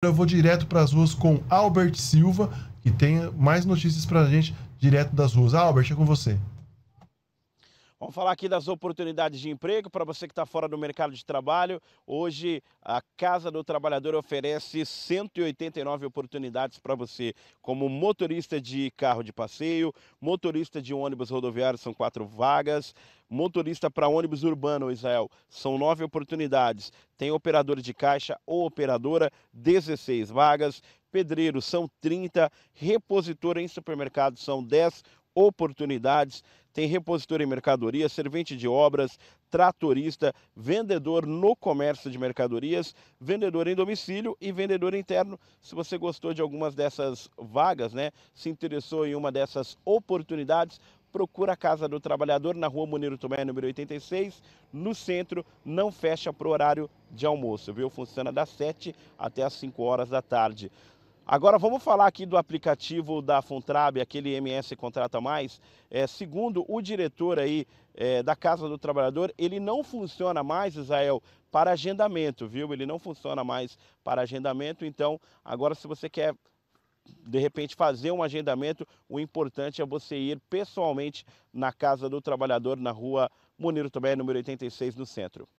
eu vou direto para as ruas com Albert Silva, que tem mais notícias para a gente direto das ruas. Albert, é com você. Vamos falar aqui das oportunidades de emprego para você que está fora do mercado de trabalho. Hoje, a Casa do Trabalhador oferece 189 oportunidades para você, como motorista de carro de passeio, motorista de ônibus rodoviário, são quatro vagas, motorista para ônibus urbano, Israel, são nove oportunidades. Tem operador de caixa ou operadora, 16 vagas pedreiro são 30, repositor em supermercado são 10, oportunidades, tem repositor em mercadorias, servente de obras, tratorista, vendedor no comércio de mercadorias, vendedor em domicílio e vendedor interno. Se você gostou de algumas dessas vagas, né, se interessou em uma dessas oportunidades, procura a Casa do Trabalhador na Rua Muniro Tomé, número 86, no centro, não fecha para o horário de almoço, viu? Funciona das 7 até as 5 horas da tarde. Agora vamos falar aqui do aplicativo da Funtrab, aquele MS Contrata Mais. É, segundo o diretor aí é, da Casa do Trabalhador, ele não funciona mais, Israel, para agendamento, viu? Ele não funciona mais para agendamento. Então, agora se você quer de repente fazer um agendamento, o importante é você ir pessoalmente na Casa do Trabalhador, na rua Munir Tomé, número 86, no centro.